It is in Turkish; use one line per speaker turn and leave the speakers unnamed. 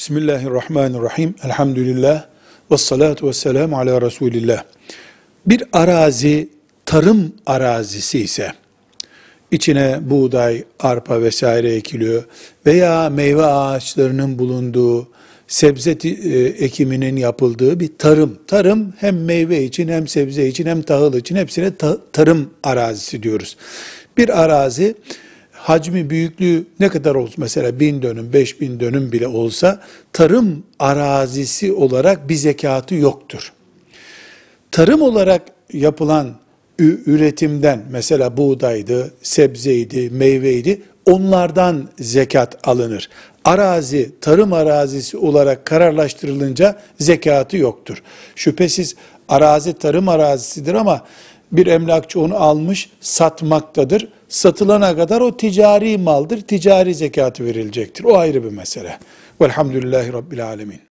Bismillahirrahmanirrahim. Elhamdülillah. Ve salatu ve selamu ala Resulillah. Bir arazi tarım arazisi ise içine buğday, arpa vesaire ekiliyor veya meyve ağaçlarının bulunduğu, sebze e, ekiminin yapıldığı bir tarım. Tarım hem meyve için hem sebze için hem tahıl için hepsine ta tarım arazisi diyoruz. Bir arazi hacmi büyüklüğü ne kadar olsun mesela bin dönüm, beş bin dönüm bile olsa tarım arazisi olarak bir zekatı yoktur. Tarım olarak yapılan üretimden mesela buğdaydı, sebzeydi, meyveydi onlardan zekat alınır. Arazi, tarım arazisi olarak kararlaştırılınca zekatı yoktur. Şüphesiz arazi tarım arazisidir ama bir emlakçı onu almış satmaktadır satılana kadar o ticari maldır. Ticari zekatı verilecektir. O ayrı bir mesele. Velhamdülillahi Rabbil Alemin.